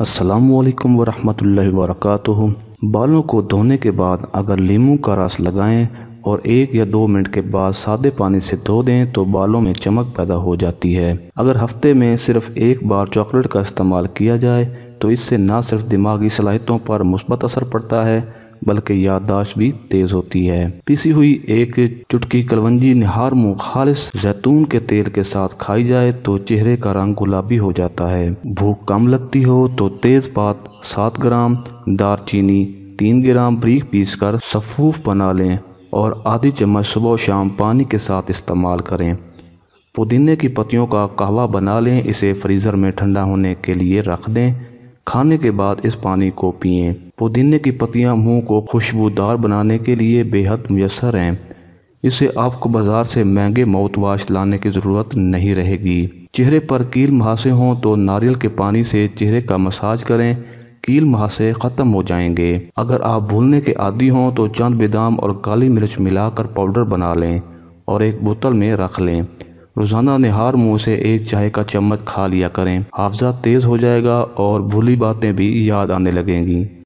असलकम वरहमल वर्क बालों को धोने के बाद अगर लीमू का रस लगाएं और एक या दो मिनट के बाद सादे पानी से धो दें तो बालों में चमक पैदा हो जाती है अगर हफ्ते में सिर्फ एक बार चॉकलेट का इस्तेमाल किया जाए तो इससे ना सिर्फ दिमागी सलाहियतों पर मुस्बत असर पड़ता है बल्कि याददाश्त भी तेज होती है पिसी हुई एक चुटकी कलवंजी निहार मुँह खालिश जैतून के तेल के साथ खाई जाए तो चेहरे का रंग गुलाबी हो जाता है भूख कम लगती हो तो तेज पात सात ग्राम दार चीनी तीन ग्राम ब्रीक पीस कर सफूफ बना लें और आधी चम्मच सुबह शाम पानी के साथ इस्तेमाल करें पुदीने की पत्तियों का कहवा बना लें इसे फ्रीज़र में ठंडा होने के लिए रख दें खाने के बाद इस पानी को पिए पुदीने की पत्तियां मुंह को खुशबूदार बनाने के लिए बेहद मयसर हैं इसे आपको बाजार से महंगे माउथ वाश लाने की ज़रूरत नहीं रहेगी चेहरे पर कील मुहासे हों तो नारियल के पानी से चेहरे का मसाज करें कील मुहासे ख़त्म हो जाएंगे अगर आप भूलने के आदि हों तो चंद बेदाम और काली मिर्च मिलाकर पाउडर बना लें और एक बोतल में रख लें रोजाना निहार मुंह से एक चाय का चम्मच खा लिया करें हाफजा तेज हो जाएगा और भूली बातें भी याद आने लगेंगी